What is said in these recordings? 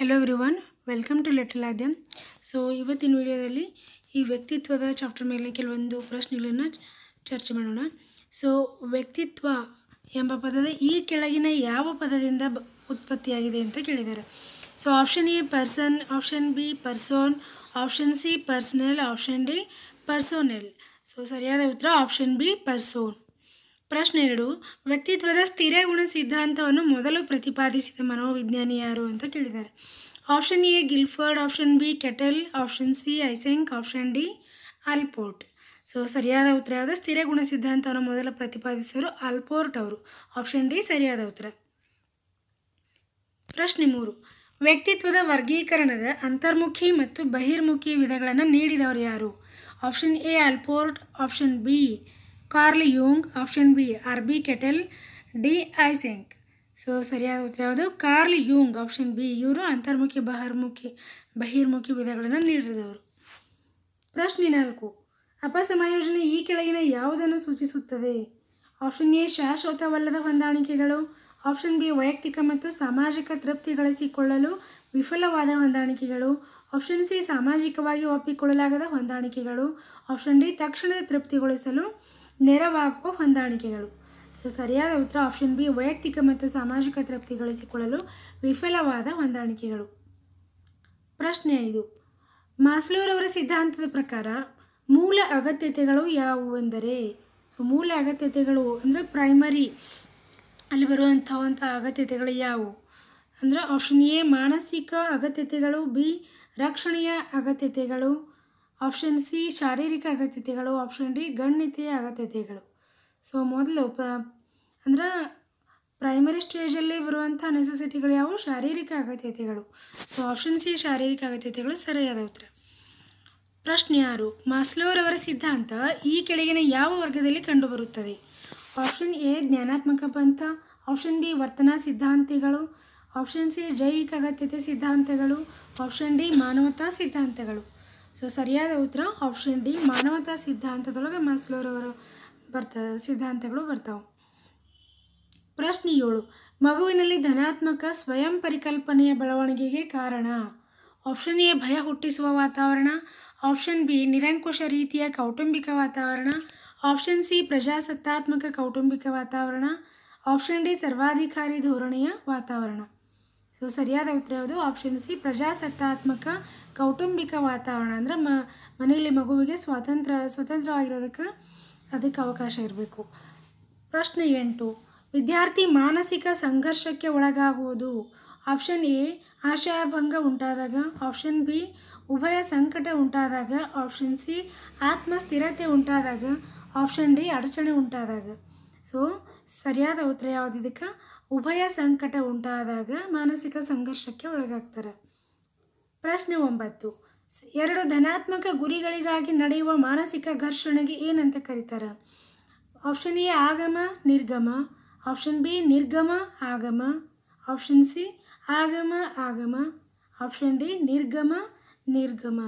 hello everyone welcome to little Aadya so ಇವತ್ತಿನ ವಿಡಿಯೋದಲ್ಲಿ ಈ ವ್ಯಕ್ತಿತ್ವದ ಚಾಪ್ಟರ್ ಮೇಲೆ ಕೆಲವೊಂದು ಪ್ರಶ್ನೆಗಳನ್ನು ಚರ್ಚೆ ಮಾಡೋಣ ಸೊ ವ್ಯಕ್ತಿತ್ವ ಎಂಬ ಪದದ ಈ ಕೆಳಗಿನ ಯಾವ ಪದದಿಂದ ಉತ್ಪತ್ತಿಯಾಗಿದೆ ಅಂತ ಕೇಳಿದ್ದಾರೆ so option A person option B persona option C personal option D personnel so ಸರಿಯಾದ ಉತ್ತರ ಆಪ್ಷನ್ ಬಿ ಪರ್ಸೋನ್ ಪ್ರಶ್ನೆ ಎರಡು ವ್ಯಕ್ತಿತ್ವದ ಸ್ಥಿರ ಗುಣ ಸಿದ್ಧಾಂತವನ್ನು ಮೊದಲು ಪ್ರತಿಪಾದಿಸಿದ ಮನೋವಿಜ್ಞಾನಿ ಯಾರು ಅಂತ ಕೇಳಿದ್ದಾರೆ option A Guilford option B Cattell option C Eysenck option D Allport so ಸರಿಯಾದ ಉತ್ತರ ಯಾವುದು ಸ್ಥಿರ ಗುಣ ಸಿದ್ಧಾಂತವನ್ನು ಮೊದಲು ಪ್ರತಿಪಾದಿಸಿದರು ಆಲ್ಪೋರ್ಟ್ ಅವರು ಆಪ್ಷನ್ ಡಿ ಸರಿಯಾದ ಉತ್ತರ ಪ್ರಶ್ನೆ ಮೂರು ವ್ಯಕ್ತಿತ್ವದ ವರ್ಗೀಕರಣದ ಅಂತರ್ಮುಖಿ ಮತ್ತು ಬಹಿರ್ಮುಖಿ ವಿಧಗಳನ್ನು ನೀಡಿದವರು ಯಾರು option A Allport option B Carl Jung option B R B Cattell D Eysenck so ಸರಿಯಾದ ಉತ್ತರ ಯಾವುದು ಕಾರ್ಲ್ ಯೂಂಗ್ ಆಪ್ಷನ್ ಬಿ ಇವರು ಅಂತರ್ಮುಖಿ ಬಹರ್ಮುಖಿ ಬಹಿರ್ಮುಖಿ ವಿಧಗಳನ್ನು ನೀಡಿದವರು ಪ್ರಶ್ನೆ ನಾಲ್ಕು ಅಪಸಮಾಯೋಜನೆ ಈ ಕೆಳಗಿನ ಯಾವುದನ್ನು ಸೂಚಿಸುತ್ತದೆ ಆಪ್ಷನ್ ಎ ಶಾಶ್ವತವಲ್ಲದ ಹೊಂದಾಣಿಕೆಗಳು ಆಪ್ಷನ್ ಬಿ ವೈಯಕ್ತಿಕ ಮತ್ತು ಸಾಮಾಜಿಕ ತೃಪ್ತಿ ಗಳಿಸಿಕೊಳ್ಳಲು ವಿಫಲವಾದ ಹೊಂದಾಣಿಕೆಗಳು ಆಪ್ಷನ್ ಸಿ ಸಾಮಾಜಿಕವಾಗಿ ಒಪ್ಪಿಕೊಳ್ಳಲಾಗದ ಹೊಂದಾಣಿಕೆಗಳು ಆಪ್ಷನ್ ಡಿ ತಕ್ಷಣದ ತೃಪ್ತಿಗೊಳಿಸಲು ನೆರವಾಗುವ ಹೊಂದಾಣಿಕೆಗಳು ಸೊ ಸರಿಯಾದ ಉತ್ತರ ಆಪ್ಷನ್ ಬಿ ವೈಯಕ್ತಿಕ ಮತ್ತು ಸಾಮಾಜಿಕ ತೃಪ್ತಿ ಗಳಿಸಿಕೊಳ್ಳಲು ವಿಫಲವಾದ ಹೊಂದಾಣಿಕೆಗಳು ಪ್ರಶ್ನೆ ಐದು ಮಾಸ್ಲೂರವರ ಸಿದ್ಧಾಂತದ ಪ್ರಕಾರ ಮೂಲ ಅಗತ್ಯತೆಗಳು ಯಾವುವೆಂದರೆ ಸೊ ಮೂಲ ಅಗತ್ಯತೆಗಳು ಅಂದರೆ ಪ್ರೈಮರಿ ಅಲ್ಲಿ ಬರುವಂಥ ಅಗತ್ಯತೆಗಳು ಯಾವುವು ಅಂದರೆ ಆಪ್ಷನ್ ಎ ಮಾನಸಿಕ ಅಗತ್ಯತೆಗಳು ಬಿ ರಕ್ಷಣೆಯ ಅಗತ್ಯತೆಗಳು ಆಪ್ಷನ್ ಸಿ ಶಾರೀರಿಕ ಅಗತ್ಯತೆಗಳು ಆಪ್ಷನ್ ಡಿ ಗಣ್ಯತೆಯ ಅಗತ್ಯತೆಗಳು ಸೊ ಮೊದಲು ಪ್ರ ಅಂದ್ರೆ ಪ್ರೈಮರಿ ಸ್ಟೇಜಲ್ಲಿ ಬರುವಂಥ ನೆಸೆಸಿಟಿಗಳು ಯಾವುವು ಶಾರೀರಿಕ ಅಗತ್ಯತೆಗಳು ಸೊ ಆಪ್ಷನ್ ಸಿ ಶಾರೀರಿಕ ಅಗತ್ಯತೆಗಳು ಸರಿಯಾದ ಉತ್ತರ ಪ್ರಶ್ನೆ ಯಾರು ಮಾಸ್ಲೋರವರ ಸಿದ್ಧಾಂತ ಈ ಕೆಳಗಿನ ಯಾವ ವರ್ಗದಲ್ಲಿ ಕಂಡುಬರುತ್ತದೆ ಆಪ್ಷನ್ ಎ ಜ್ಞಾನಾತ್ಮಕ ಪಂಥ ಆಪ್ಷನ್ ಬಿ ವರ್ತನಾ ಸಿದ್ಧಾಂತಿಗಳು ಆಪ್ಷನ್ ಸಿ ಜೈವಿಕ ಅಗತ್ಯತೆ ಸಿದ್ಧಾಂತಗಳು ಆಪ್ಷನ್ ಡಿ ಮಾನವತಾ ಸಿದ್ಧಾಂತಗಳು ಸೊ ಸರಿಯಾದ ಉತ್ತರ ಆಪ್ಷನ್ ಡಿ ಮಾನವತಾ ಸಿದ್ಧಾಂತದೊಳಗೆ ಮಸ್ಲೋರವರು ಬರ್ತ ಸಿದ್ಧಾಂತಗಳು ಬರ್ತಾವೆ ಪ್ರಶ್ನೆ ಏಳು ಮಗುವಿನಲ್ಲಿ ಧನಾತ್ಮಕ ಸ್ವಯಂ ಪರಿಕಲ್ಪನೆಯ ಬೆಳವಣಿಗೆಗೆ ಕಾರಣ ಆಪ್ಷನ್ ಎ ಭಯ ಹುಟ್ಟಿಸುವ ವಾತಾವರಣ ಆಪ್ಷನ್ ಬಿ ನಿರಂಕುಶ ರೀತಿಯ ಕೌಟುಂಬಿಕ ವಾತಾವರಣ ಆಪ್ಷನ್ ಸಿ ಪ್ರಜಾಸತ್ತಾತ್ಮಕ ಕೌಟುಂಬಿಕ ವಾತಾವರಣ ಆಪ್ಷನ್ ಡಿ ಸರ್ವಾಧಿಕಾರಿ ಧೋರಣೆಯ ವಾತಾವರಣ ಸೊ ಸರಿಯಾದ ಉತ್ತರ ಯಾವುದು ಆಪ್ಷನ್ ಸಿ ಪ್ರಜಾಸತ್ತಾತ್ಮಕ ಕೌಟುಂಬಿಕ ವಾತಾವರಣ ಅಂದರೆ ಮ ಮನೆಯಲ್ಲಿ ಮಗುವಿಗೆ ಸ್ವಾತಂತ್ರ್ಯ ಸ್ವತಂತ್ರವಾಗಿರೋದಕ್ಕೆ ಅದಕ್ಕೆ ಅವಕಾಶ ಇರಬೇಕು ಪ್ರಶ್ನೆ ಎಂಟು ವಿದ್ಯಾರ್ಥಿ ಮಾನಸಿಕ ಸಂಘರ್ಷಕ್ಕೆ ಒಳಗಾಗುವುದು ಆಪ್ಷನ್ ಎ ಆಶಯಭಂಗ ಉಂಟಾದಾಗ ಆಪ್ಷನ್ ಬಿ ಉಭಯ ಸಂಕಟ ಉಂಟಾದಾಗ ಆಪ್ಷನ್ ಸಿ ಆತ್ಮಸ್ಥಿರತೆ ಉಂಟಾದಾಗ ಆಪ್ಷನ್ ಡಿ ಅಡಚಣೆ ಉಂಟಾದಾಗ ಸೊ ಸರಿಯಾದ ಉತ್ತರ ಯಾವುದಿದಕ್ಕೆ ಉಭಯ ಸಂಕಟ ಉಂಟಾದಾಗ ಮಾನಸಿಕ ಸಂಘರ್ಷಕ್ಕೆ ಒಳಗಾಗ್ತಾರೆ ಪ್ರಶ್ನೆ ಒಂಬತ್ತು ಎರಡು ಧನಾತ್ಮಕ ಗುರಿಗಳಿಗಾಗಿ ನಡೆಯುವ ಮಾನಸಿಕ ಘರ್ಷಣೆಗೆ ಏನಂತ ಕರೀತಾರೆ ಆಪ್ಷನ್ ಎ ಆಗಮ ನಿರ್ಗಮ ಆಪ್ಷನ್ ಬಿ ನಿರ್ಗಮ ಆಗಮ ಆಪ್ಷನ್ ಸಿ ಆಗಮ ಆಗಮ ಆಪ್ಷನ್ ಡಿ ನಿರ್ಗಮ ನಿರ್ಗಮ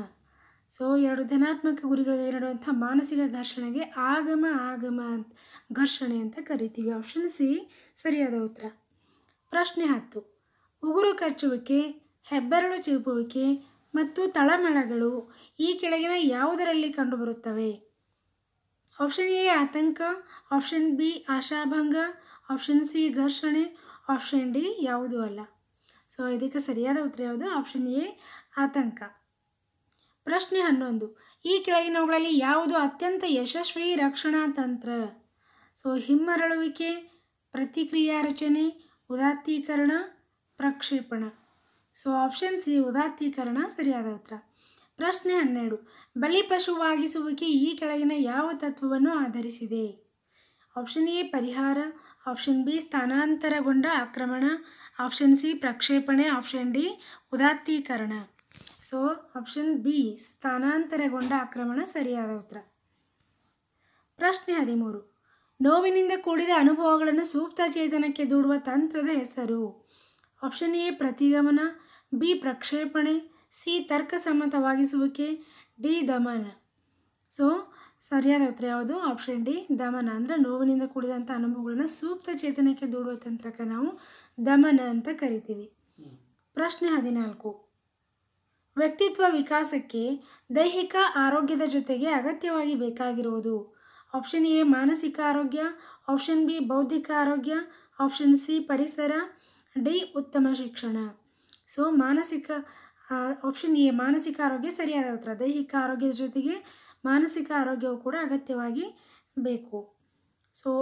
ಸೊ ಎರಡು ಧನಾತ್ಮಕ ಗುರಿಗಳಲ್ಲಿ ಎರಡುವಂಥ ಮಾನಸಿಕ ಘರ್ಷಣೆಗೆ ಆಗಮ ಆಗಮ ಘರ್ಷಣೆ ಅಂತ ಕರಿತೀವಿ ಆಪ್ಷನ್ ಸಿ ಸರಿಯಾದ ಉತ್ತರ ಪ್ರಶ್ನೆ ಹತ್ತು ಉಗುರು ಕಚ್ಚುವಿಕೆ ಹೆಬ್ಬೆರಳು ಚೀಪುವಿಕೆ ಮತ್ತು ತಳಮಳಗಳು ಈ ಕೆಳಗಿನ ಯಾವುದರಲ್ಲಿ ಕಂಡುಬರುತ್ತವೆ ಆಪ್ಷನ್ ಎ ಆತಂಕ ಆಪ್ಷನ್ ಬಿ ಆಶಾಭಂಗ ಆಪ್ಷನ್ ಸಿ ಘರ್ಷಣೆ ಆಪ್ಷನ್ ಡಿ ಯಾವುದೂ ಅಲ್ಲ ಸೊ ಇದಕ್ಕೆ ಸರಿಯಾದ ಉತ್ತರ ಯಾವುದು ಆಪ್ಷನ್ ಎ ಆತಂಕ ಪ್ರಶ್ನೆ ಹನ್ನೊಂದು ಈ ಕೆಳಗಿನವುಗಳಲ್ಲಿ ಯಾವುದು ಅತ್ಯಂತ ಯಶಸ್ವಿ ರಕ್ಷಣಾ ತಂತ್ರ ಸೊ ಹಿಮ್ಮರಳುವಿಕೆ ಪ್ರತಿಕ್ರಿಯಾ ರಚನೆ ಉದಾತ್ತೀಕರಣ ಪ್ರಕ್ಷೇಪಣ ಸೊ ಆಪ್ಷನ್ ಸಿ ಉದಾತ್ತೀಕರಣ ಸರಿಯಾದ ಉತ್ತರ ಪ್ರಶ್ನೆ ಹನ್ನೆರಡು ಬಲಿಪಶುವಾಗಿಸುವಿಕೆ ಈ ಕೆಳಗಿನ ಯಾವ ತತ್ವವನ್ನು ಆಧರಿಸಿದೆ ಆಪ್ಷನ್ ಎ ಪರಿಹಾರ ಆಪ್ಷನ್ ಬಿ ಸ್ಥಾನಾಂತರಗೊಂಡ ಆಕ್ರಮಣ ಆಪ್ಷನ್ ಸಿ ಪ್ರಕ್ಷೇಪಣೆ ಆಪ್ಷನ್ ಡಿ ಉದಾತ್ತೀಕರಣ ಸೊ ಆಪ್ಷನ್ ಬಿ ಸ್ಥಾನಾಂತರಗೊಂಡ ಆಕ್ರಮಣ ಸರಿಯಾದ ಉತ್ತರ ಪ್ರಶ್ನೆ ಹದಿಮೂರು ನೋವಿನಿಂದ ಕೂಡಿದ ಅನುಭವಗಳನ್ನು ಸೂಕ್ತ ಚೇತನಕ್ಕೆ ದೂಡುವ ತಂತ್ರದ ಹೆಸರು ಆಪ್ಷನ್ ಎ ಪ್ರತಿಗಮನ ಬಿ ಪ್ರಕ್ಷೇಪಣೆ ಸಿ ತರ್ಕಸಮ್ಮತವಾಗಿಸುವಿಕೆ ಡಿ ದಮನ ಸೊ ಸರಿಯಾದ ಉತ್ತರ ಯಾವುದು ಆಪ್ಷನ್ ಡಿ ದಮನ ಅಂದರೆ ನೋವಿನಿಂದ ಕೂಡಿದಂಥ ಅನುಭವಗಳನ್ನು ಸೂಕ್ತ ಚೇತನಕ್ಕೆ ದೂಡುವ ತಂತ್ರಕ್ಕೆ ನಾವು ದಮನ ಅಂತ ಕರಿತೀವಿ ಪ್ರಶ್ನೆ ಹದಿನಾಲ್ಕು ವ್ಯಕ್ತಿತ್ವ ವಿಕಾಸಕ್ಕೆ ದೈಹಿಕ ಆರೋಗ್ಯದ ಜೊತೆಗೆ ಅಗತ್ಯವಾಗಿ ಬೇಕಾಗಿರುವುದು ಆಪ್ಷನ್ ಎ ಮಾನಸಿಕ ಆರೋಗ್ಯ ಆಪ್ಷನ್ ಬಿ ಬೌದ್ಧಿಕ ಆರೋಗ್ಯ ಆಪ್ಷನ್ ಸಿ ಪರಿಸರ ಡಿ ಉತ್ತಮ ಶಿಕ್ಷಣ ಸೊ ಮಾನಸಿಕ ಆಪ್ಷನ್ ಎ ಮಾನಸಿಕ ಆರೋಗ್ಯ ಸರಿಯಾದ ಉತ್ತರ ದೈಹಿಕ ಆರೋಗ್ಯದ ಜೊತೆಗೆ ಮಾನಸಿಕ ಆರೋಗ್ಯವು ಕೂಡ ಅಗತ್ಯವಾಗಿ ಬೇಕು ಸೊ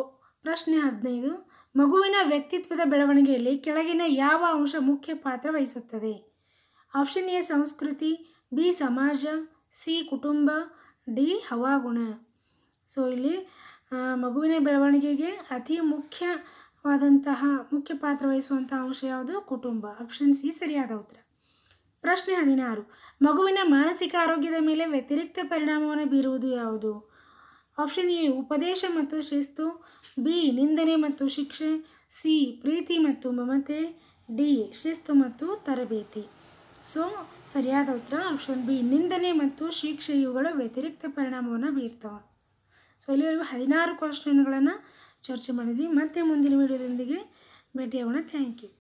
ಪ್ರಶ್ನೆ ಹದಿನೈದು ಮಗುವಿನ ವ್ಯಕ್ತಿತ್ವದ ಬೆಳವಣಿಗೆಯಲ್ಲಿ ಕೆಳಗಿನ ಯಾವ ಅಂಶ ಮುಖ್ಯ ಪಾತ್ರ ವಹಿಸುತ್ತದೆ ಆಪ್ಷನ್ ಎ ಸಂಸ್ಕೃತಿ ಬಿ ಸಮಾಜ ಸಿ ಕುಟುಂಬ ಡಿ ಹವಾಗುಣ ಸೊ ಇಲ್ಲಿ ಮಗುವಿನ ಬೆಳವಣಿಗೆಗೆ ಅತಿ ಮುಖ್ಯವಾದಂತಹ ಮುಖ್ಯ ಪಾತ್ರ ವಹಿಸುವಂತಹ ಅಂಶ ಯಾವುದು ಕುಟುಂಬ ಆಪ್ಷನ್ ಸಿ ಸರಿಯಾದ ಉತ್ತರ ಪ್ರಶ್ನೆ ಹದಿನಾರು ಮಗುವಿನ ಮಾನಸಿಕ ಆರೋಗ್ಯದ ಮೇಲೆ ವ್ಯತಿರಿಕ್ತ ಪರಿಣಾಮವನ್ನು ಬೀರುವುದು ಯಾವುದು ಆಪ್ಷನ್ ಎ ಉಪದೇಶ ಮತ್ತು ಶಿಸ್ತು ಬಿ ನಿಂದನೆ ಮತ್ತು ಶಿಕ್ಷೆ ಸಿ ಪ್ರೀತಿ ಮತ್ತು ಮಮತೆ ಡಿ ಶಿಸ್ತು ಮತ್ತು ತರಬೇತಿ ಸೊ ಸರಿಯಾದ ಉತ್ತರ ಆಪ್ಷನ್ ಬಿ ನಿಂದನೆ ಮತ್ತು ಶಿಕ್ಷೆ ಇವುಗಳು ವ್ಯತಿರಿಕ್ತ ಪರಿಣಾಮವನ್ನು ಬೀರ್ತವೆ ಸೊ ಇಲ್ಲಿವರೆಗೂ ಹದಿನಾರು ಕ್ವಶನ್ಗಳನ್ನು ಚರ್ಚೆ ಮಾಡಿದ್ವಿ ಮತ್ತೆ ಮುಂದಿನ ವೀಡಿಯೋದೊಂದಿಗೆ ಭೇಟಿಯಾಗೋಣ ಥ್ಯಾಂಕ್ ಯು